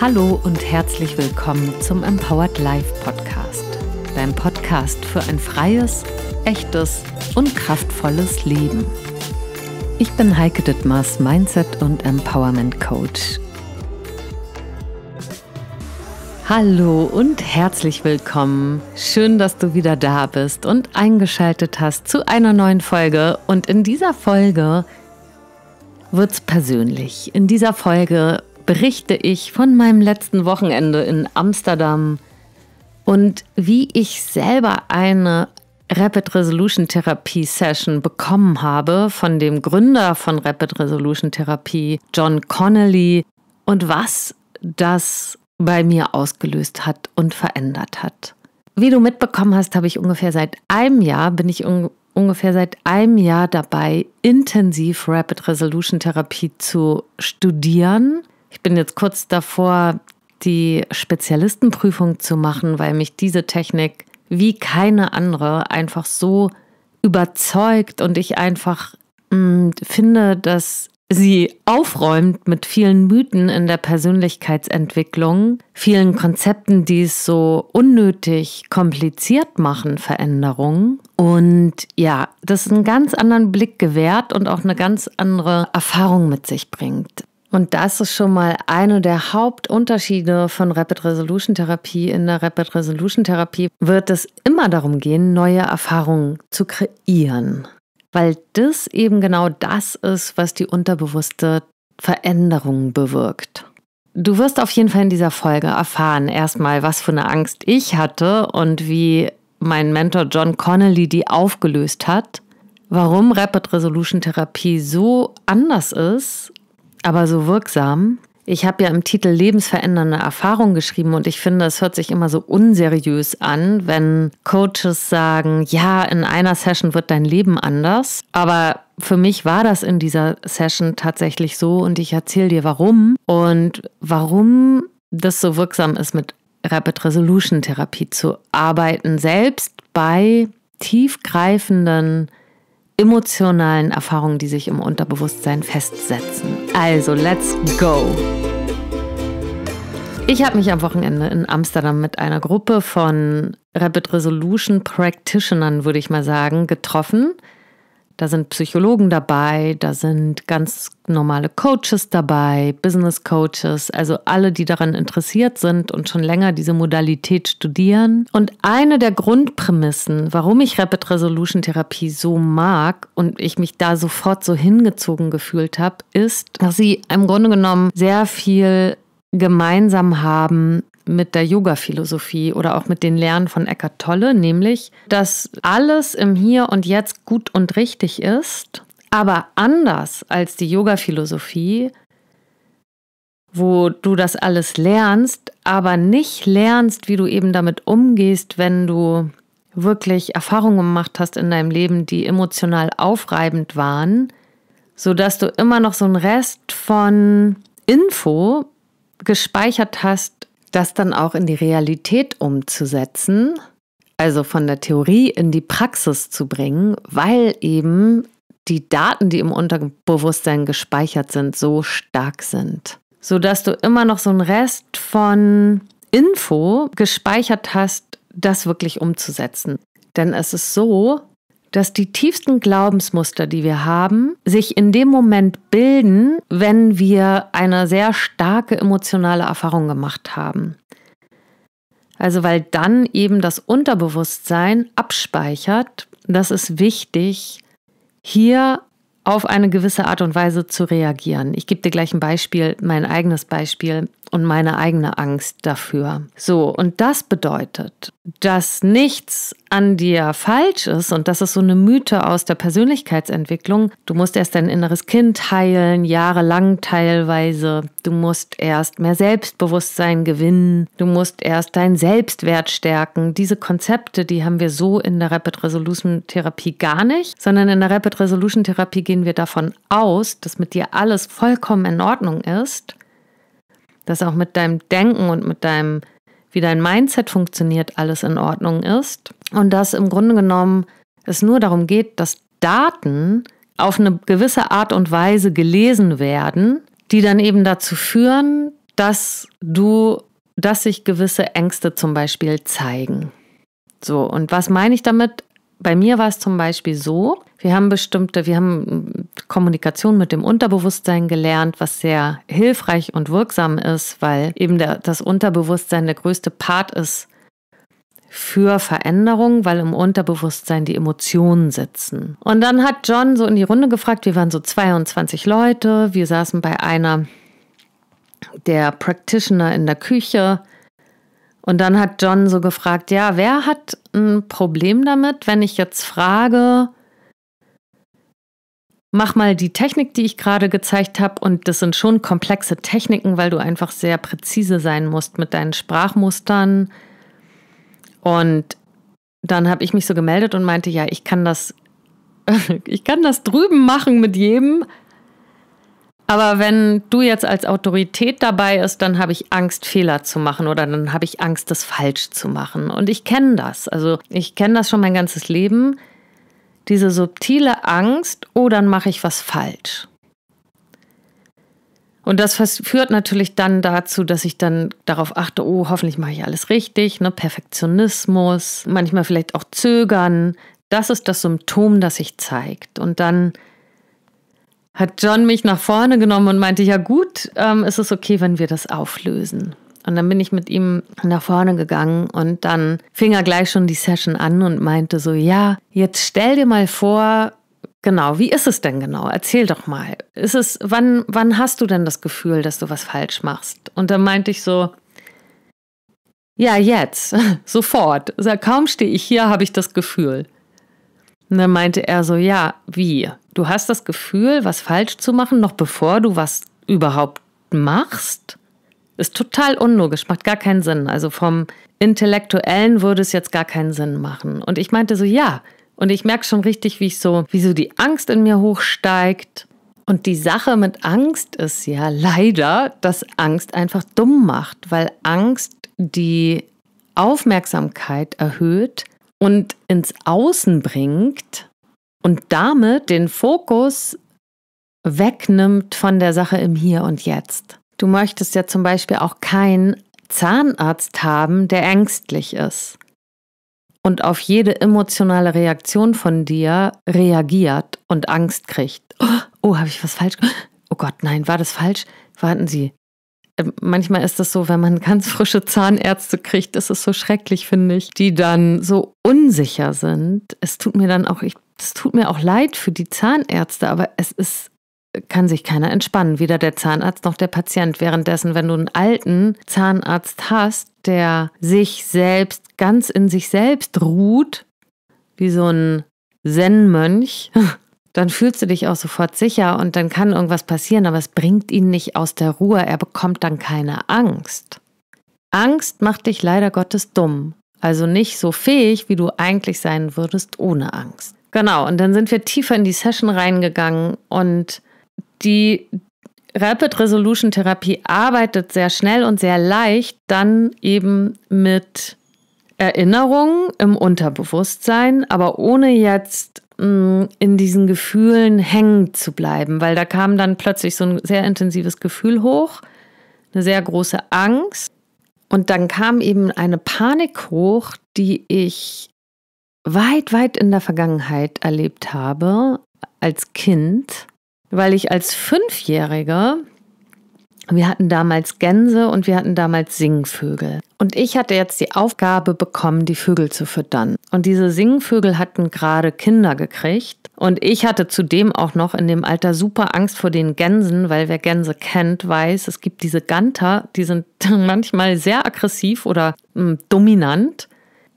Hallo und herzlich willkommen zum Empowered Life Podcast, dein Podcast für ein freies, echtes und kraftvolles Leben. Ich bin Heike Dittmars, Mindset und Empowerment Coach. Hallo und herzlich willkommen. Schön, dass du wieder da bist und eingeschaltet hast zu einer neuen Folge. Und in dieser Folge wird's persönlich. In dieser Folge berichte ich von meinem letzten Wochenende in Amsterdam und wie ich selber eine Rapid Resolution Therapie Session bekommen habe von dem Gründer von Rapid Resolution Therapie, John Connolly, und was das bei mir ausgelöst hat und verändert hat. Wie du mitbekommen hast, habe ich ungefähr seit einem Jahr, bin ich un ungefähr seit einem Jahr dabei, intensiv Rapid Resolution Therapie zu studieren. Ich bin jetzt kurz davor, die Spezialistenprüfung zu machen, weil mich diese Technik wie keine andere einfach so überzeugt und ich einfach mh, mm, finde, dass sie aufräumt mit vielen Mythen in der Persönlichkeitsentwicklung, vielen Konzepten, die es so unnötig kompliziert machen, Veränderungen. Und ja, das einen ganz anderen Blick gewährt und auch eine ganz andere Erfahrung mit sich bringt. Und das ist schon mal einer der Hauptunterschiede von Rapid Resolution Therapie. In der Rapid Resolution Therapie wird es immer darum gehen, neue Erfahrungen zu kreieren, weil das eben genau das ist, was die unterbewusste Veränderung bewirkt. Du wirst auf jeden Fall in dieser Folge erfahren, erstmal, was für eine Angst ich hatte und wie mein Mentor John Connolly die aufgelöst hat, warum Rapid Resolution Therapie so anders ist aber so wirksam. Ich habe ja im Titel Lebensverändernde Erfahrung geschrieben und ich finde, es hört sich immer so unseriös an, wenn Coaches sagen, ja, in einer Session wird dein Leben anders. Aber für mich war das in dieser Session tatsächlich so und ich erzähle dir warum und warum das so wirksam ist, mit Rapid Resolution Therapie zu arbeiten, selbst bei tiefgreifenden emotionalen Erfahrungen, die sich im Unterbewusstsein festsetzen. Also, let's go! Ich habe mich am Wochenende in Amsterdam mit einer Gruppe von Rapid Resolution Practitionern, würde ich mal sagen, getroffen. Da sind Psychologen dabei, da sind ganz normale Coaches dabei, Business Coaches, also alle, die daran interessiert sind und schon länger diese Modalität studieren. Und eine der Grundprämissen, warum ich Rapid Resolution Therapie so mag und ich mich da sofort so hingezogen gefühlt habe, ist, dass sie im Grunde genommen sehr viel gemeinsam haben mit der Yoga-Philosophie oder auch mit den Lernen von Eckhart Tolle, nämlich, dass alles im Hier und Jetzt gut und richtig ist, aber anders als die Yoga-Philosophie, wo du das alles lernst, aber nicht lernst, wie du eben damit umgehst, wenn du wirklich Erfahrungen gemacht hast in deinem Leben, die emotional aufreibend waren, sodass du immer noch so einen Rest von Info gespeichert hast, das dann auch in die Realität umzusetzen, also von der Theorie in die Praxis zu bringen, weil eben die Daten, die im Unterbewusstsein gespeichert sind, so stark sind, sodass du immer noch so einen Rest von Info gespeichert hast, das wirklich umzusetzen. Denn es ist so, dass die tiefsten Glaubensmuster, die wir haben, sich in dem Moment bilden, wenn wir eine sehr starke emotionale Erfahrung gemacht haben. Also weil dann eben das Unterbewusstsein abspeichert, dass es wichtig, hier auf eine gewisse Art und Weise zu reagieren. Ich gebe dir gleich ein Beispiel, mein eigenes Beispiel und meine eigene Angst dafür. So, und das bedeutet, dass nichts an dir falsch ist und das ist so eine Mythe aus der Persönlichkeitsentwicklung. Du musst erst dein inneres Kind heilen, jahrelang teilweise. Du musst erst mehr Selbstbewusstsein gewinnen. Du musst erst deinen Selbstwert stärken. Diese Konzepte, die haben wir so in der Rapid Resolution Therapie gar nicht, sondern in der Rapid Resolution Therapie gehen wir davon aus, dass mit dir alles vollkommen in Ordnung ist dass auch mit deinem Denken und mit deinem, wie dein Mindset funktioniert, alles in Ordnung ist. Und dass im Grunde genommen es nur darum geht, dass Daten auf eine gewisse Art und Weise gelesen werden, die dann eben dazu führen, dass du, dass sich gewisse Ängste zum Beispiel zeigen. So, und was meine ich damit? Bei mir war es zum Beispiel so, wir haben bestimmte, wir haben Kommunikation mit dem Unterbewusstsein gelernt, was sehr hilfreich und wirksam ist, weil eben der, das Unterbewusstsein der größte Part ist für Veränderung, weil im Unterbewusstsein die Emotionen sitzen. Und dann hat John so in die Runde gefragt, wir waren so 22 Leute, wir saßen bei einer der Practitioner in der Küche. Und dann hat John so gefragt, ja, wer hat ein Problem damit, wenn ich jetzt frage, mach mal die Technik, die ich gerade gezeigt habe. Und das sind schon komplexe Techniken, weil du einfach sehr präzise sein musst mit deinen Sprachmustern. Und dann habe ich mich so gemeldet und meinte, ja, ich kann das, ich kann das drüben machen mit jedem. Aber wenn du jetzt als Autorität dabei ist, dann habe ich Angst, Fehler zu machen oder dann habe ich Angst, das falsch zu machen. Und ich kenne das. Also ich kenne das schon mein ganzes Leben diese subtile Angst, oh, dann mache ich was falsch. Und das führt natürlich dann dazu, dass ich dann darauf achte, oh, hoffentlich mache ich alles richtig, ne? Perfektionismus, manchmal vielleicht auch Zögern. Das ist das Symptom, das sich zeigt. Und dann hat John mich nach vorne genommen und meinte, ja gut, ähm, ist es okay, wenn wir das auflösen. Und dann bin ich mit ihm nach vorne gegangen und dann fing er gleich schon die Session an und meinte so, ja, jetzt stell dir mal vor, Genau, wie ist es denn genau? Erzähl doch mal. Ist es, wann, wann hast du denn das Gefühl, dass du was falsch machst? Und dann meinte ich so, ja, jetzt, sofort. Also kaum stehe ich hier, habe ich das Gefühl. Und dann meinte er so, ja, wie? Du hast das Gefühl, was falsch zu machen, noch bevor du was überhaupt machst? Ist total unlogisch, macht gar keinen Sinn. Also vom Intellektuellen würde es jetzt gar keinen Sinn machen. Und ich meinte so, ja. Und ich merke schon richtig, wie ich so, wie so die Angst in mir hochsteigt. Und die Sache mit Angst ist ja leider, dass Angst einfach dumm macht, weil Angst die Aufmerksamkeit erhöht und ins Außen bringt und damit den Fokus wegnimmt von der Sache im Hier und Jetzt. Du möchtest ja zum Beispiel auch keinen Zahnarzt haben, der ängstlich ist und auf jede emotionale Reaktion von dir reagiert und Angst kriegt. Oh, oh habe ich was falsch Oh Gott, nein, war das falsch? Warten Sie. Ähm, manchmal ist das so, wenn man ganz frische Zahnärzte kriegt, ist es so schrecklich, finde ich, die dann so unsicher sind. Es tut mir dann auch, es tut mir auch leid für die Zahnärzte, aber es ist kann sich keiner entspannen, weder der Zahnarzt noch der Patient. Währenddessen, wenn du einen alten Zahnarzt hast, der sich selbst ganz in sich selbst ruht, wie so ein Zen-Mönch, dann fühlst du dich auch sofort sicher und dann kann irgendwas passieren, aber es bringt ihn nicht aus der Ruhe. Er bekommt dann keine Angst. Angst macht dich leider Gottes dumm, also nicht so fähig, wie du eigentlich sein würdest ohne Angst. Genau, und dann sind wir tiefer in die Session reingegangen und die Rapid Resolution Therapie arbeitet sehr schnell und sehr leicht dann eben mit Erinnerungen im Unterbewusstsein, aber ohne jetzt mh, mm, in diesen Gefühlen hängen zu bleiben, weil da kam dann plötzlich so ein sehr intensives Gefühl hoch, eine sehr große Angst und dann kam eben eine Panik hoch, die ich weit, weit in der Vergangenheit erlebt habe als Kind weil ich als Fünfjährige, wir hatten damals Gänse und wir hatten damals Singvögel. Und ich hatte jetzt die Aufgabe bekommen, die Vögel zu füttern. Und diese Singvögel hatten gerade Kinder gekriegt. Und ich hatte zudem auch noch in dem Alter super Angst vor den Gänsen, weil wer Gänse kennt, weiß, es gibt diese Ganter, die sind manchmal sehr aggressiv oder mh, hm, dominant.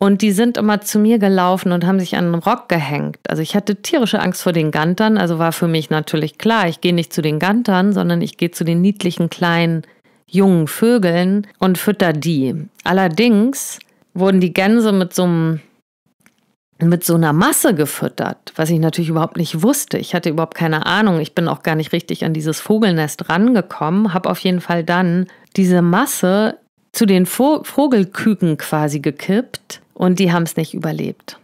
Und die sind immer zu mir gelaufen und haben sich an den Rock gehängt. Also ich hatte tierische Angst vor den Gantern. Also war für mich natürlich klar, ich gehe nicht zu den Gantern, sondern ich gehe zu den niedlichen kleinen jungen Vögeln und fütter die. Allerdings wurden die Gänse mit so einem mit so einer Masse gefüttert, was ich natürlich überhaupt nicht wusste. Ich hatte überhaupt keine Ahnung. Ich bin auch gar nicht richtig an dieses Vogelnest rangekommen, habe auf jeden Fall dann diese Masse zu den Vogelküken quasi gekippt und die haben es nicht überlebt.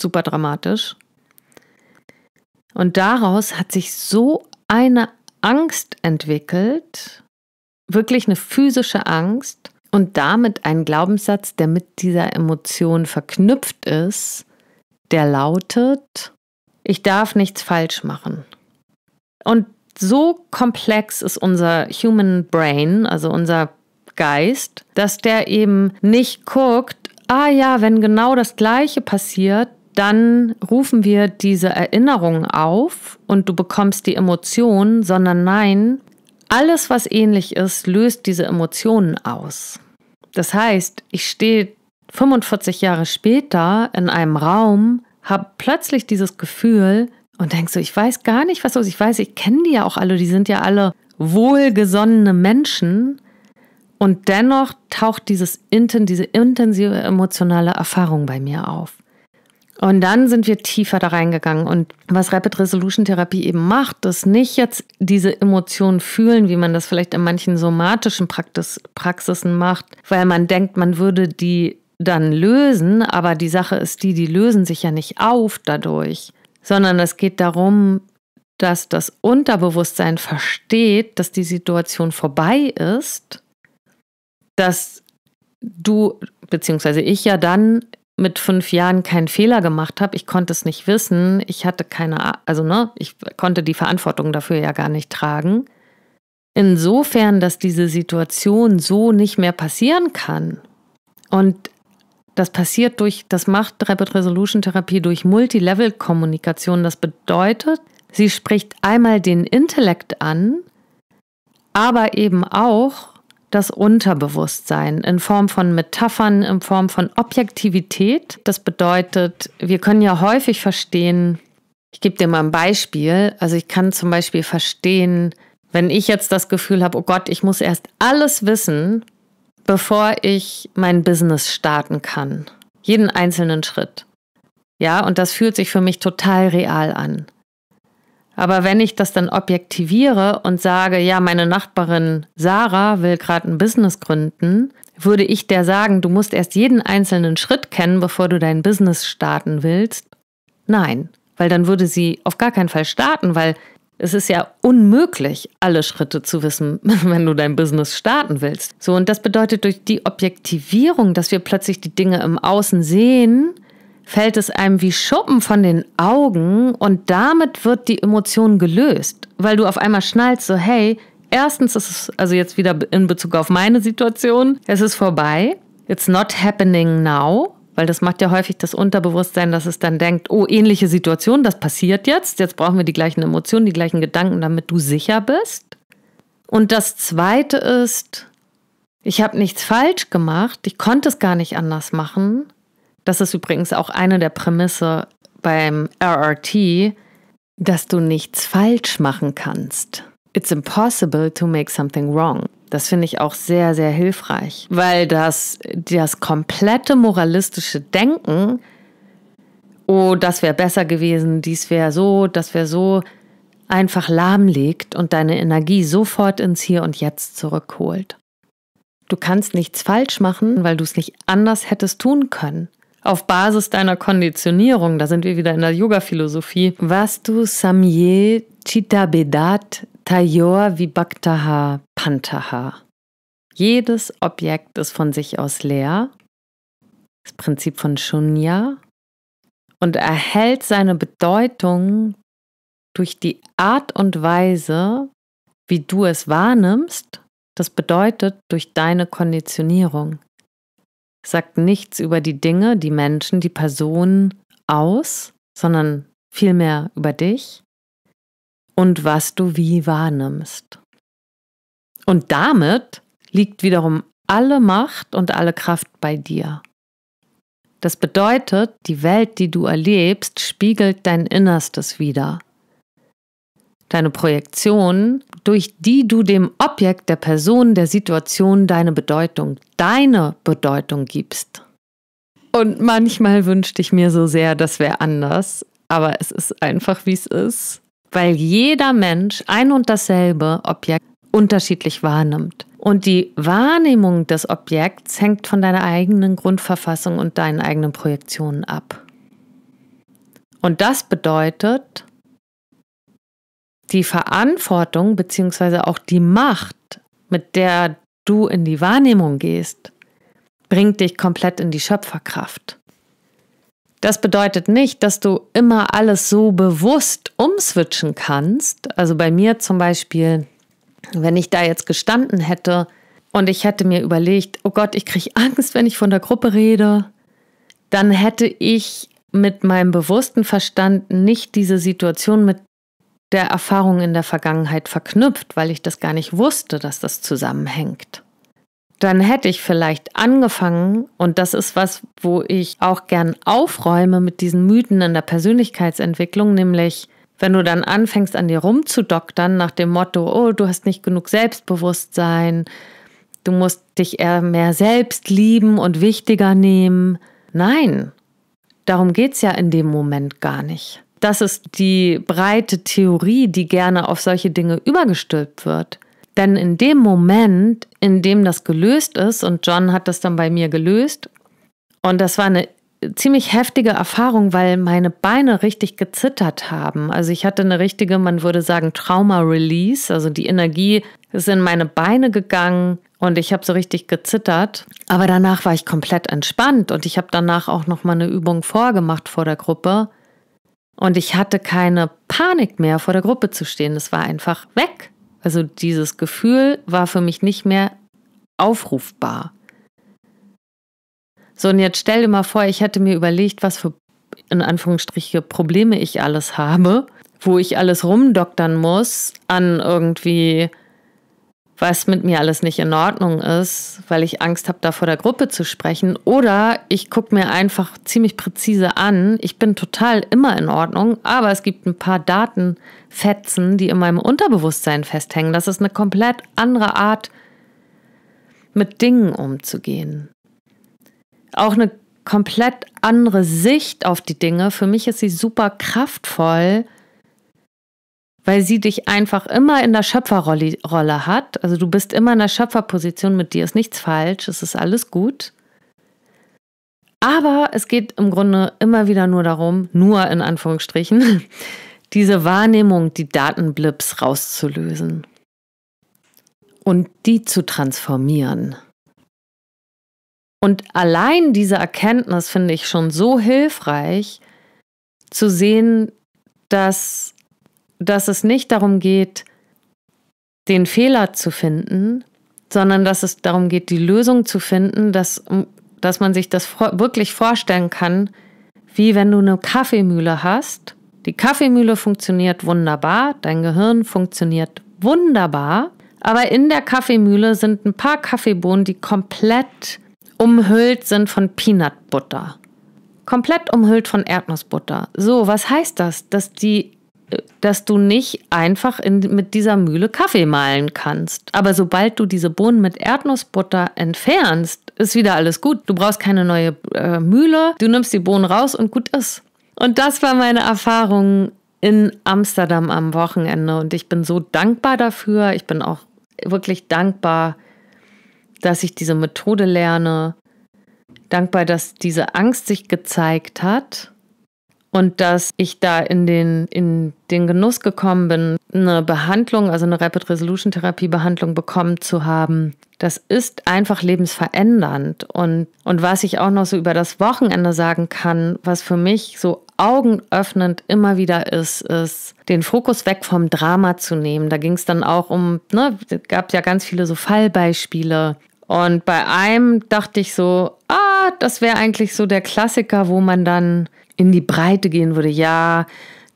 Super dramatisch. Und daraus hat sich so eine Angst entwickelt, wirklich eine physische Angst und damit ein Glaubenssatz, der mit dieser Emotion verknüpft ist, der lautet, ich darf nichts falsch machen. Und so komplex ist unser Human Brain, also unser Geist, dass der eben nicht guckt, ah ja, wenn genau das Gleiche passiert, dann rufen wir diese Erinnerungen auf und du bekommst die Emotionen, sondern nein, alles, was ähnlich ist, löst diese Emotionen aus. Das heißt, ich stehe 45 Jahre später in einem Raum, habe plötzlich dieses Gefühl und denke so, ich weiß gar nicht, was los ist. Ich weiß, ich kenne die ja auch alle, die sind ja alle wohlgesonnene Menschen, und dennoch taucht dieses diese intensive emotionale Erfahrung bei mir auf. Und dann sind wir tiefer da reingegangen. Und was Rapid Resolution Therapie eben macht, ist nicht jetzt diese Emotionen fühlen, wie man das vielleicht in manchen somatischen Praxis, Praxisen macht, weil man denkt, man würde die dann lösen. Aber die Sache ist die, die lösen sich ja nicht auf dadurch, sondern es geht darum, dass das Unterbewusstsein versteht, dass die Situation vorbei ist dass du, bzw. ich ja dann mit fünf Jahren keinen Fehler gemacht habe. Ich konnte es nicht wissen. Ich hatte keine, also ne, ich konnte die Verantwortung dafür ja gar nicht tragen. Insofern, dass diese Situation so nicht mehr passieren kann. Und das passiert durch, das macht Rapid Resolution Therapie durch Multilevel-Kommunikation. Das bedeutet, sie spricht einmal den Intellekt an, aber eben auch das Unterbewusstsein in Form von Metaphern, in Form von Objektivität. Das bedeutet, wir können ja häufig verstehen, ich gebe dir mal ein Beispiel, also ich kann zum Beispiel verstehen, wenn ich jetzt das Gefühl habe, oh Gott, ich muss erst alles wissen, bevor ich mein Business starten kann. Jeden einzelnen Schritt. Ja, und das fühlt sich für mich total real an. Aber wenn ich das dann objektiviere und sage, ja, meine Nachbarin Sarah will gerade ein Business gründen, würde ich der sagen, du musst erst jeden einzelnen Schritt kennen, bevor du dein Business starten willst? Nein, weil dann würde sie auf gar keinen Fall starten, weil es ist ja unmöglich, alle Schritte zu wissen, wenn du dein Business starten willst. So, und das bedeutet durch die Objektivierung, dass wir plötzlich die Dinge im Außen sehen, fällt es einem wie Schuppen von den Augen und damit wird die Emotion gelöst, weil du auf einmal schnallst so, hey, erstens ist es, also jetzt wieder in Bezug auf meine Situation, es ist vorbei, it's not happening now, weil das macht ja häufig das Unterbewusstsein, dass es dann denkt, oh, ähnliche Situation, das passiert jetzt, jetzt brauchen wir die gleichen Emotionen, die gleichen Gedanken, damit du sicher bist. Und das Zweite ist, ich habe nichts falsch gemacht, ich konnte es gar nicht anders machen. Das ist übrigens auch eine der Prämisse beim RRT, dass du nichts falsch machen kannst. It's impossible to make something wrong. Das finde ich auch sehr, sehr hilfreich, weil das, das komplette moralistische Denken, oh, das wäre besser gewesen, dies wäre so, das wäre so, einfach lahmlegt und deine Energie sofort ins Hier und Jetzt zurückholt. Du kannst nichts falsch machen, weil du es nicht anders hättest tun können auf Basis deiner Konditionierung, da sind wir wieder in der Yoga-Philosophie, was du Samye Chitabedat Tayor Vibhaktaha Pantaha. Jedes Objekt ist von sich aus leer, das Prinzip von Shunya, und erhält seine Bedeutung durch die Art und Weise, wie du es wahrnimmst, das bedeutet durch deine Konditionierung sagt nichts über die Dinge, die Menschen, die Personen aus, sondern vielmehr über dich und was du wie wahrnimmst. Und damit liegt wiederum alle Macht und alle Kraft bei dir. Das bedeutet, die Welt, die du erlebst, spiegelt dein Innerstes wider deine Projektion, durch die du dem Objekt, der Person, der Situation deine Bedeutung, deine Bedeutung gibst. Und manchmal wünschte ich mir so sehr, das wäre anders, aber es ist einfach, wie es ist, weil jeder Mensch ein und dasselbe Objekt unterschiedlich wahrnimmt. Und die Wahrnehmung des Objekts hängt von deiner eigenen Grundverfassung und deinen eigenen Projektionen ab. Und das bedeutet, die Verantwortung bzw. auch die Macht, mit der du in die Wahrnehmung gehst, bringt dich komplett in die Schöpferkraft. Das bedeutet nicht, dass du immer alles so bewusst umswitchen kannst. Also bei mir zum Beispiel, wenn ich da jetzt gestanden hätte und ich hätte mir überlegt, oh Gott, ich kriege Angst, wenn ich von der Gruppe rede, dann hätte ich mit meinem bewussten Verstand nicht diese Situation mit der Erfahrung in der Vergangenheit verknüpft, weil ich das gar nicht wusste, dass das zusammenhängt. Dann hätte ich vielleicht angefangen, und das ist was, wo ich auch gern aufräume mit diesen Mythen in der Persönlichkeitsentwicklung, nämlich wenn du dann anfängst, an dir rumzudoktern nach dem Motto, oh, du hast nicht genug Selbstbewusstsein, du musst dich eher mehr selbst lieben und wichtiger nehmen. Nein, darum geht es ja in dem Moment gar nicht. Das ist die breite Theorie, die gerne auf solche Dinge übergestülpt wird. Denn in dem Moment, in dem das gelöst ist, und John hat das dann bei mir gelöst, und das war eine ziemlich heftige Erfahrung, weil meine Beine richtig gezittert haben. Also ich hatte eine richtige, man würde sagen, Trauma-Release. Also die Energie ist in meine Beine gegangen und ich habe so richtig gezittert. Aber danach war ich komplett entspannt und ich habe danach auch noch mal eine Übung vorgemacht vor der Gruppe. Und ich hatte keine Panik mehr, vor der Gruppe zu stehen. Das war einfach weg. Also dieses Gefühl war für mich nicht mehr aufrufbar. So, und jetzt stell dir mal vor, ich hätte mir überlegt, was für in Anführungsstriche Probleme ich alles habe, wo ich alles rumdoktern muss an irgendwie was mit mir alles nicht in Ordnung ist, weil ich Angst habe, da vor der Gruppe zu sprechen. Oder ich gucke mir einfach ziemlich präzise an, ich bin total immer in Ordnung, aber es gibt ein paar Datenfetzen, die in meinem Unterbewusstsein festhängen. Das ist eine komplett andere Art, mit Dingen umzugehen. Auch eine komplett andere Sicht auf die Dinge. Für mich ist sie super kraftvoll weil sie dich einfach immer in der Schöpferrolle hat. Also du bist immer in der Schöpferposition, mit dir ist nichts falsch, es ist alles gut. Aber es geht im Grunde immer wieder nur darum, nur in Anführungsstrichen, diese Wahrnehmung, die Datenblips rauszulösen und die zu transformieren. Und allein diese Erkenntnis finde ich schon so hilfreich, zu sehen, dass dass es nicht darum geht, den Fehler zu finden, sondern dass es darum geht, die Lösung zu finden, dass, dass man sich das wirklich vorstellen kann, wie wenn du eine Kaffeemühle hast. Die Kaffeemühle funktioniert wunderbar, dein Gehirn funktioniert wunderbar, aber in der Kaffeemühle sind ein paar Kaffeebohnen, die komplett umhüllt sind von Peanutbutter. Komplett umhüllt von Erdnussbutter. So, was heißt das? Dass die dass du nicht einfach in, mit dieser Mühle Kaffee mahlen kannst. Aber sobald du diese Bohnen mit Erdnussbutter entfernst, ist wieder alles gut. Du brauchst keine neue äh, Mühle. Du nimmst die Bohnen raus und gut ist. Und das war meine Erfahrung in Amsterdam am Wochenende. Und ich bin so dankbar dafür. Ich bin auch wirklich dankbar, dass ich diese Methode lerne. Dankbar, dass diese Angst sich gezeigt hat und dass ich da in den, in den Genuss gekommen bin, eine Behandlung, also eine Rapid Resolution Therapie Behandlung bekommen zu haben. Das ist einfach lebensverändernd. Und, und was ich auch noch so über das Wochenende sagen kann, was für mich so augenöffnend immer wieder ist, ist, den Fokus weg vom Drama zu nehmen. Da ging es dann auch um, ne, gab ja ganz viele so Fallbeispiele. Und bei einem dachte ich so, ah, das wäre eigentlich so der Klassiker, wo man dann in die Breite gehen würde, ja,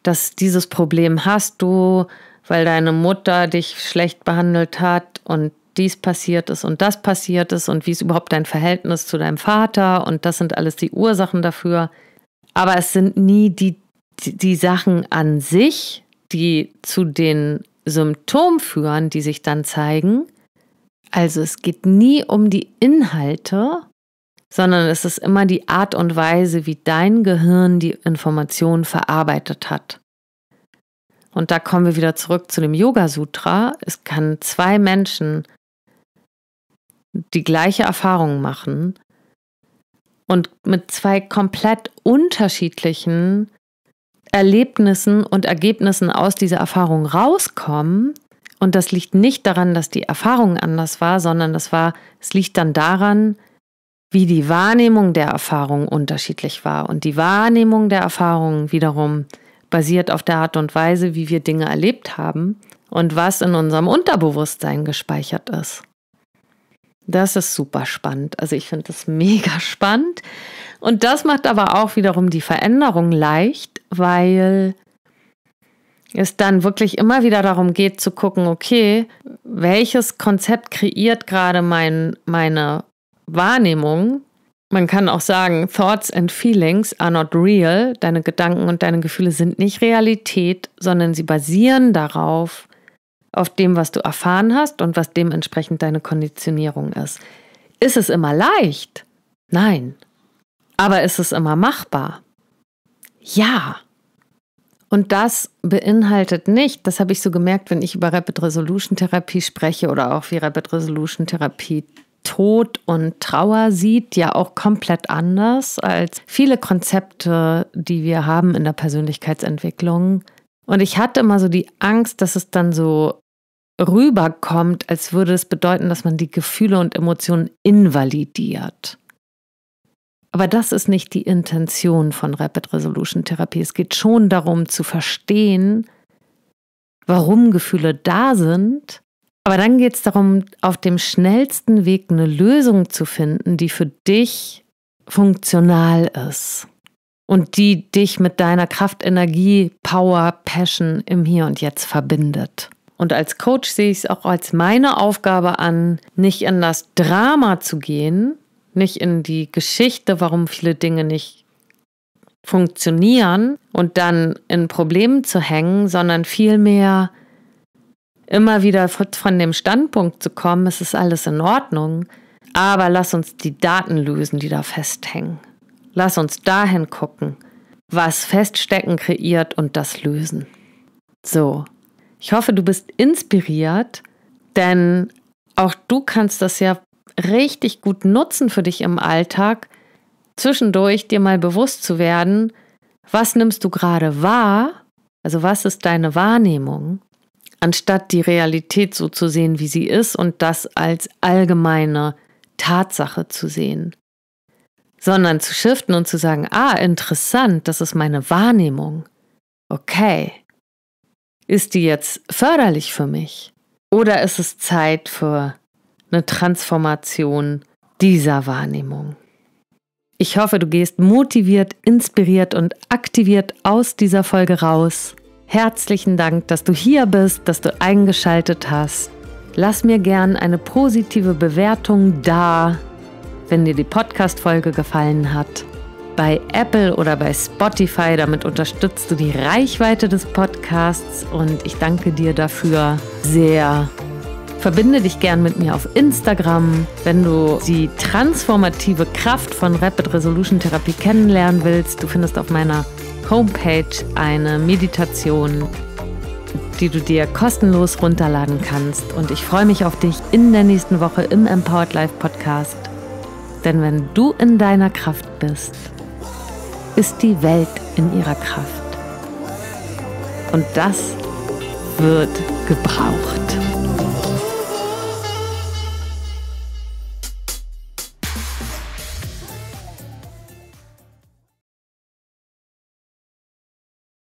dass dieses Problem hast du, weil deine Mutter dich schlecht behandelt hat und dies passiert ist und das passiert ist und wie ist überhaupt dein Verhältnis zu deinem Vater und das sind alles die Ursachen dafür. Aber es sind nie die, die, die Sachen an sich, die zu den Symptomen führen, die sich dann zeigen. Also es geht nie um die Inhalte, sondern es ist immer die Art und Weise, wie dein Gehirn die Information verarbeitet hat. Und da kommen wir wieder zurück zu dem Yoga Sutra. Es kann zwei Menschen die gleiche Erfahrung machen und mit zwei komplett unterschiedlichen Erlebnissen und Ergebnissen aus dieser Erfahrung rauskommen. Und das liegt nicht daran, dass die Erfahrung anders war, sondern das war, es liegt dann daran, wie die Wahrnehmung der Erfahrung unterschiedlich war. Und die Wahrnehmung der Erfahrung wiederum basiert auf der Art und Weise, wie wir Dinge erlebt haben und was in unserem Unterbewusstsein gespeichert ist. Das ist super spannend. Also ich finde das mega spannend. Und das macht aber auch wiederum die Veränderung leicht, weil es dann wirklich immer wieder darum geht zu gucken, okay, welches Konzept kreiert gerade mein, meine Wahrnehmung, man kann auch sagen, Thoughts and Feelings are not real, deine Gedanken und deine Gefühle sind nicht Realität, sondern sie basieren darauf, auf dem, was du erfahren hast und was dementsprechend deine Konditionierung ist. Ist es immer leicht? Nein. Aber ist es immer machbar? Ja. Und das beinhaltet nicht, das habe ich so gemerkt, wenn ich über Rapid Resolution Therapie spreche oder auch wie Rapid Resolution Therapie Tod und Trauer sieht, ja auch komplett anders als viele Konzepte, die wir haben in der Persönlichkeitsentwicklung. Und ich hatte immer so die Angst, dass es dann so rüberkommt, als würde es bedeuten, dass man die Gefühle und Emotionen invalidiert. Aber das ist nicht die Intention von Rapid Resolution Therapie. Es geht schon darum zu verstehen, warum Gefühle da sind aber dann geht es darum, auf dem schnellsten Weg eine Lösung zu finden, die für dich funktional ist und die dich mit deiner Kraft, Energie, Power, Passion im Hier und Jetzt verbindet. Und als Coach sehe ich es auch als meine Aufgabe an, nicht in das Drama zu gehen, nicht in die Geschichte, warum viele Dinge nicht funktionieren und dann in Problemen zu hängen, sondern vielmehr immer wieder von dem Standpunkt zu kommen, es ist alles in Ordnung, aber lass uns die Daten lösen, die da festhängen. Lass uns dahin gucken, was Feststecken kreiert und das lösen. So, ich hoffe, du bist inspiriert, denn auch du kannst das ja richtig gut nutzen für dich im Alltag, zwischendurch dir mal bewusst zu werden, was nimmst du gerade wahr, also was ist deine Wahrnehmung anstatt die Realität so zu sehen, wie sie ist und das als allgemeine Tatsache zu sehen, sondern zu shiften und zu sagen, ah, interessant, das ist meine Wahrnehmung. Okay, ist die jetzt förderlich für mich? Oder ist es Zeit für eine Transformation dieser Wahrnehmung? Ich hoffe, du gehst motiviert, inspiriert und aktiviert aus dieser Folge raus Herzlichen Dank, dass du hier bist, dass du eingeschaltet hast. Lass mir gern eine positive Bewertung da, wenn dir die Podcast-Folge gefallen hat. Bei Apple oder bei Spotify, damit unterstützt du die Reichweite des Podcasts und ich danke dir dafür sehr. Verbinde dich gern mit mir auf Instagram. Wenn du die transformative Kraft von Rapid Resolution Therapie kennenlernen willst, du findest auf meiner Homepage eine Meditation, die du dir kostenlos runterladen kannst. Und ich freue mich auf dich in der nächsten Woche im Empowered Life Podcast. Denn wenn du in deiner Kraft bist, ist die Welt in ihrer Kraft. Und das wird gebraucht.